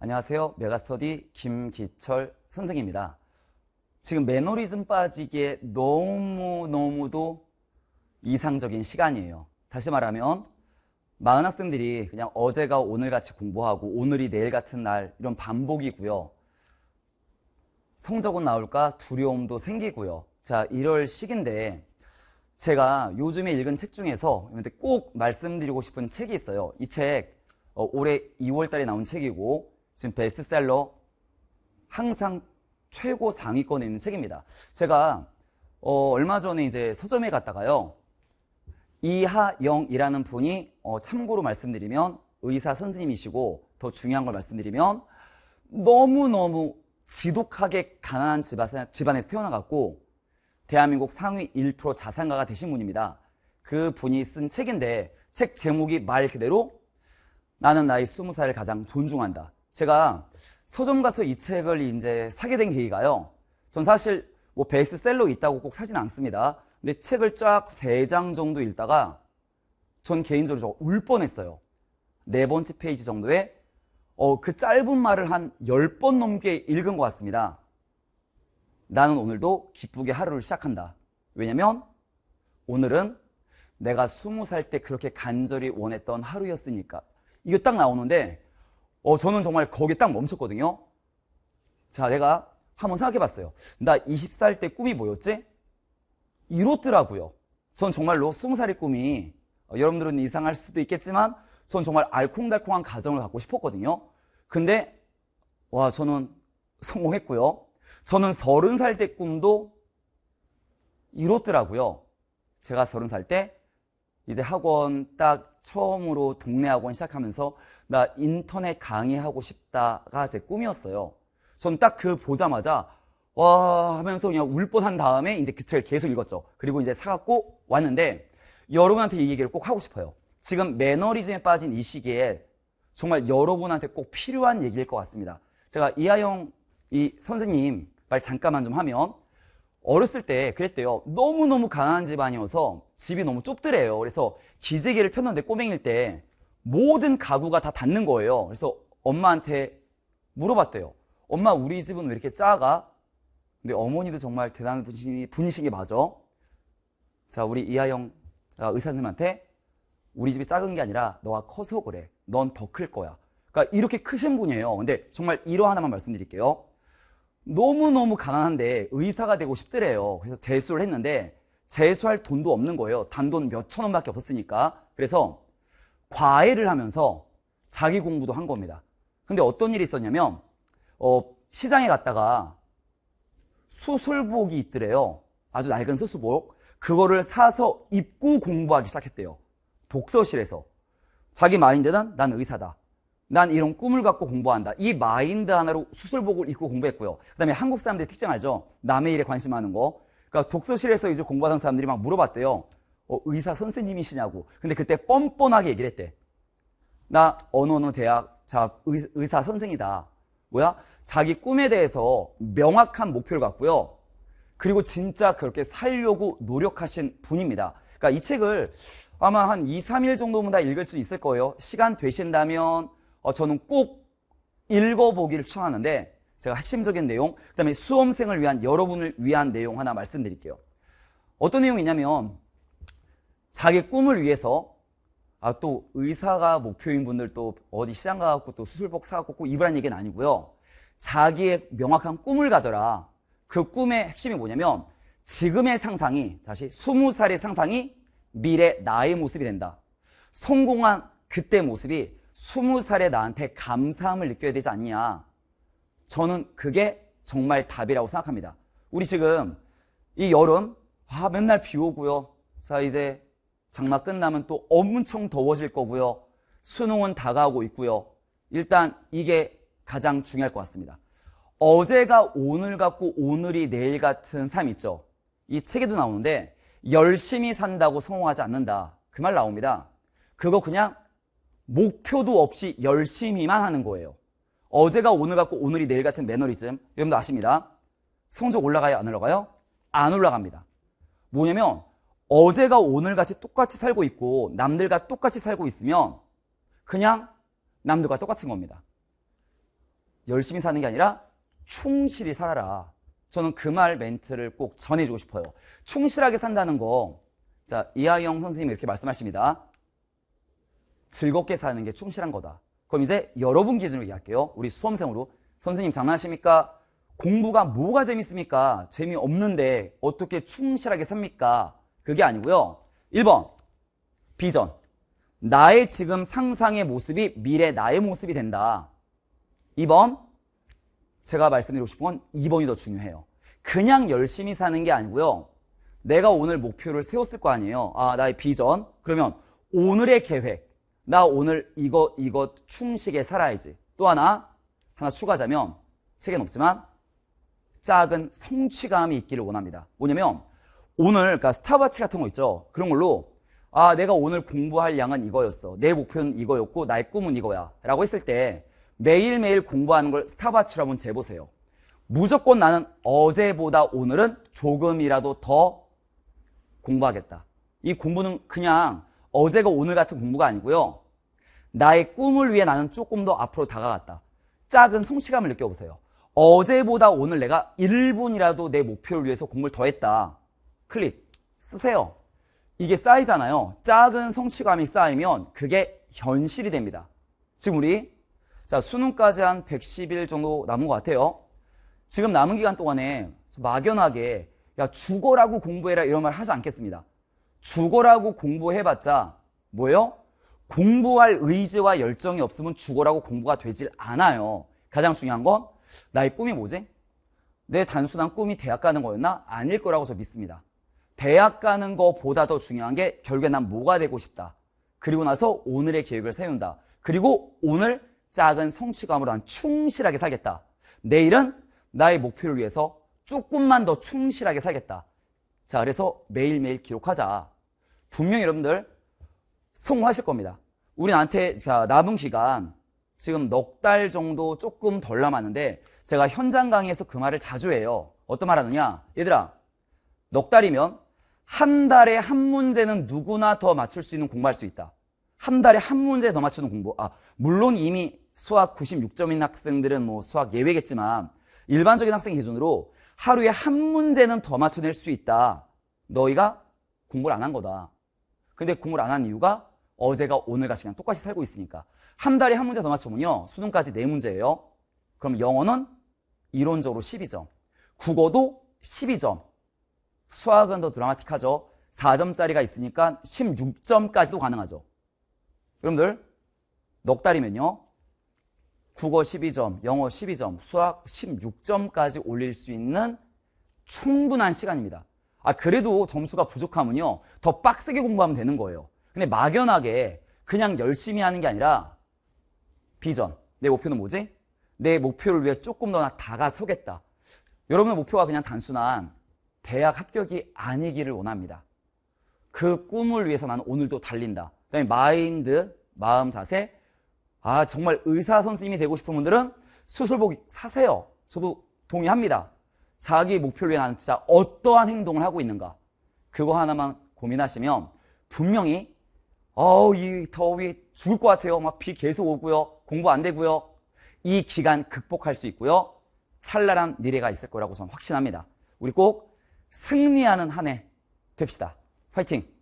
안녕하세요. 메가스터디 김기철 선생입니다. 지금 매너리즘 빠지기에 너무너무도 이상적인 시간이에요. 다시 말하면 많은 학생들이 그냥 어제가 오늘같이 공부하고 오늘이 내일 같은 날 이런 반복이고요. 성적은 나올까 두려움도 생기고요. 자, 1월 기인데 제가 요즘에 읽은 책 중에서 꼭 말씀드리고 싶은 책이 있어요. 이책 어, 올해 2월 달에 나온 책이고 지금 베스트셀러 항상 최고 상위권에 있는 책입니다. 제가 어, 얼마 전에 이제 서점에 갔다가요. 이하영이라는 분이 어, 참고로 말씀드리면 의사 선생님이시고 더 중요한 걸 말씀드리면 너무너무 지독하게 가난한 집안에서 태어나갖고 대한민국 상위 1% 자산가가 되신 분입니다. 그 분이 쓴 책인데 책 제목이 말 그대로 나는 나의 20살을 가장 존중한다. 제가 서점 가서 이 책을 이제 사게 된 계기가요. 전 사실 뭐 베스트셀러 있다고 꼭 사진 않습니다. 근데 책을 쫙 세 장 정도 읽다가 전 개인적으로 울 뻔했어요. 네 번째 페이지 정도에 어, 그 짧은 말을 한 열 번 넘게 읽은 것 같습니다. 나는 오늘도 기쁘게 하루를 시작한다. 왜냐면 오늘은 내가 스무 살 때 그렇게 간절히 원했던 하루였으니까. 이거 딱 나오는데 어, 저는 정말 거기에 딱 멈췄거든요. 자, 내가 한번 생각해 봤어요. 나 20살 때 꿈이 뭐였지? 이렇더라고요. 전 정말로 20살의 꿈이, 어, 여러분들은 이상할 수도 있겠지만, 전 정말 알콩달콩한 가정을 갖고 싶었거든요. 근데, 와, 저는 성공했고요. 저는 30살 때 꿈도 이렇더라고요. 제가 30살 때 이제 학원 딱 처음으로 동네 학원 시작하면서 나 인터넷 강의하고 싶다가 제 꿈이었어요. 전 딱 그 보자마자 와 하면서 그냥 울 뻔한 다음에 이제 그 책을 계속 읽었죠. 그리고 이제 사갖고 왔는데 여러분한테 이 얘기를 꼭 하고 싶어요. 지금 매너리즘에 빠진 이 시기에 정말 여러분한테 꼭 필요한 얘기일 것 같습니다. 제가 이하영 이 선생님 말 잠깐만 좀 하면 어렸을 때 그랬대요. 너무너무 가난한 집안이어서 집이 너무 좁더래요. 그래서 기재기를 폈는데 꼬맹일 때 모든 가구가 다 닿는 거예요. 그래서 엄마한테 물어봤대요. 엄마 우리 집은 왜 이렇게 작아? 근데 어머니도 정말 대단한 분이, 분이신 게 맞아. 자 우리 이하영 아, 의사 선생님한테 우리 집이 작은 게 아니라 너가 커서 그래. 넌 더 클 거야. 그러니까 이렇게 크신 분이에요. 근데 정말 이러 하나만 말씀드릴게요. 너무너무 가난한데 의사가 되고 싶더래요. 그래서 재수를 했는데 재수할 돈도 없는 거예요. 단돈 몇 천 원밖에 없었으니까. 그래서 과외를 하면서 자기 공부도 한 겁니다. 근데 어떤 일이 있었냐면 어, 시장에 갔다가 수술복이 있더래요. 아주 낡은 수술복. 그거를 사서 입고 공부하기 시작했대요. 독서실에서. 자기 마인드는난 의사다. 난 이런 꿈을 갖고 공부한다. 이 마인드 하나로 수술복을 입고 공부했고요. 그 다음에 한국 사람들이 특징 알죠? 남의 일에 관심하는 거. 그러니까 독서실에서 이제 공부하던 사람들이 막 물어봤대요. 어, 의사 선생님이시냐고. 근데 그때 뻔뻔하게 얘기를 했대. 나 어느 어느 대학 자 의, 의사 선생이다. 뭐야? 자기 꿈에 대해서 명확한 목표를 갖고요. 그리고 진짜 그렇게 살려고 노력하신 분입니다. 그러니까 이 책을 아마 한 2, 3일 정도면 다 읽을 수 있을 거예요. 시간 되신다면 어, 저는 꼭 읽어보기를 추천하는데 제가 핵심적인 내용, 그 다음에 수험생을 위한 여러분을 위한 내용 하나 말씀드릴게요. 어떤 내용이냐면 자기 꿈을 위해서 아, 또 의사가 목표인 분들 또 어디 시장 가갖고 또 수술복 사갖고 꼭 입으라는 얘기는 아니고요. 자기의 명확한 꿈을 가져라. 그 꿈의 핵심이 뭐냐면 지금의 상상이 다시 20살의 상상이 미래 나의 모습이 된다. 성공한 그때 모습이 스무 살에 나한테 감사함을 느껴야 되지 않냐. 저는 그게 정말 답이라고 생각합니다. 우리 지금 이 여름, 아, 맨날 비 오고요. 자, 이제 장마 끝나면 또 엄청 더워질 거고요. 수능은 다가오고 있고요. 일단 이게 가장 중요할 것 같습니다. 어제가 오늘 같고 오늘이 내일 같은 삶 있죠. 이 책에도 나오는데 열심히 산다고 성공하지 않는다. 그 말 나옵니다. 그거 그냥 목표도 없이 열심히만 하는 거예요. 어제가 오늘 같고 오늘이 내일 같은 매너리즘. 여러분도 아십니다. 성적 올라가요? 안 올라가요? 안 올라갑니다. 뭐냐면 어제가 오늘같이 똑같이 살고 있고 남들과 똑같이 살고 있으면 그냥 남들과 똑같은 겁니다. 열심히 사는 게 아니라 충실히 살아라. 저는 그 말 멘트를 꼭 전해주고 싶어요. 충실하게 산다는 거. 자, 이하영 선생님이 이렇게 말씀하십니다. 즐겁게 사는 게 충실한 거다. 그럼 이제 여러분 기준으로 이야기할게요. 우리 수험생으로. 선생님 장난하십니까? 공부가 뭐가 재밌습니까? 재미없는데 어떻게 충실하게 삽니까? 그게 아니고요. 1번 비전. 나의 지금 상상의 모습이 미래 나의 모습이 된다. 2번 제가 말씀드리고 싶은 건 2번이 더 중요해요. 그냥 열심히 사는 게 아니고요. 내가 오늘 목표를 세웠을 거 아니에요. 아, 나의 비전. 그러면 오늘의 계획, 나 오늘 이것 이것 충식에 살아야지. 또 하나 하나 추가하자면 책엔 없지만 작은 성취감이 있기를 원합니다. 뭐냐면 오늘 그러니까 스타워치 같은 거 있죠. 그런 걸로 아 내가 오늘 공부할 양은 이거였어. 내 목표는 이거였고 나의 꿈은 이거야라고 했을 때 매일매일 공부하는 걸 스타워치로 한번 재보세요. 무조건 나는 어제보다 오늘은 조금이라도 더 공부하겠다. 이 공부는 그냥 어제가 오늘 같은 공부가 아니고요. 나의 꿈을 위해 나는 조금 더 앞으로 다가갔다. 작은 성취감을 느껴보세요. 어제보다 오늘 내가 1분이라도 내 목표를 위해서 공부를 더 했다. 클릭. 쓰세요. 이게 쌓이잖아요. 작은 성취감이 쌓이면 그게 현실이 됩니다. 지금 우리 자 수능까지 한 110일 정도 남은 것 같아요. 지금 남은 기간 동안에 막연하게 야 죽어라고 공부해라 이런 말 하지 않겠습니다. 죽어라고 공부해봤자 뭐예요? 공부할 의지와 열정이 없으면 죽어라고 공부가 되질 않아요. 가장 중요한 건 나의 꿈이 뭐지? 내 단순한 꿈이 대학 가는 거였나? 아닐 거라고 저 믿습니다. 대학 가는 거보다 더 중요한 게 결국엔 난 뭐가 되고 싶다. 그리고 나서 오늘의 계획을 세운다. 그리고 오늘 작은 성취감으로 난 충실하게 살겠다. 내일은 나의 목표를 위해서 조금만 더 충실하게 살겠다. 자, 그래서 매일매일 기록하자. 분명히 여러분들 성공하실 겁니다. 우리 한테 자, 남은 기간 지금 넉 달 정도 조금 덜 남았는데 제가 현장 강의에서 그 말을 자주 해요. 어떤 말 하느냐? 얘들아, 넉 달이면 한 달에 한 문제는 누구나 더 맞출 수 있는 공부할 수 있다. 한 달에 한 문제 더 맞추는 공부. 아, 물론 이미 수학 96점인 학생들은 뭐 수학 예외겠지만 일반적인 학생 기준으로 하루에 한 문제는 더 맞춰낼 수 있다. 너희가 공부를 안 한 거다. 근데 공부를 안 한 이유가 어제가 오늘과 시간 똑같이 살고 있으니까. 한 달에 한 문제 더맞춰보면요 수능까지 네 문제예요. 그럼 영어는 이론적으로 12점. 국어도 12점. 수학은 더 드라마틱하죠. 4점짜리가 있으니까 16점까지도 가능하죠. 여러분들, 넉 달이면요. 국어 12점, 영어 12점, 수학 16점까지 올릴 수 있는 충분한 시간입니다. 아, 그래도 점수가 부족하면요. 더 빡세게 공부하면 되는 거예요. 근데 막연하게 그냥 열심히 하는 게 아니라 비전. 내 목표는 뭐지? 내 목표를 위해 조금 더 나 다가서겠다. 여러분의 목표가 그냥 단순한 대학 합격이 아니기를 원합니다. 그 꿈을 위해서 나는 오늘도 달린다. 그다음에 마인드, 마음 자세. 아 정말 의사 선생님이 되고 싶은 분들은 수술복 사세요. 저도 동의합니다. 자기 목표를 위해 나는 진짜 어떠한 행동을 하고 있는가? 그거 하나만 고민하시면 분명히 어우 이 더위 죽을 것 같아요. 막 비 계속 오고요. 공부 안 되고요. 이 기간 극복할 수 있고요. 찬란한 미래가 있을 거라고 저는 확신합니다. 우리 꼭 승리하는 한 해 됩시다. 화이팅!